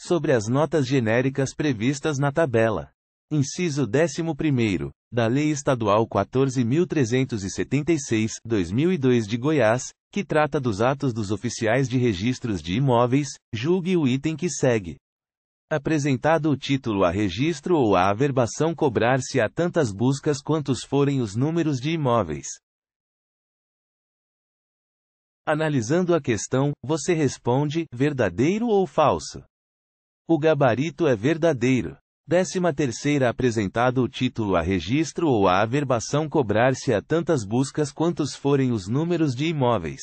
sobre as notas genéricas previstas na tabela. Inciso 11 da Lei Estadual 14376, 2002 de Goiás, que trata dos atos dos oficiais de registros de imóveis, julgue o item que segue. Apresentado o título a registro ou a averbação cobrar-se a tantas buscas quantos forem os números de imóveis. Analisando a questão, você responde verdadeiro ou falso. O gabarito é verdadeiro. Décima terceira apresentado o título a registro ou a averbação cobrar-se a tantas buscas quantos forem os números de imóveis.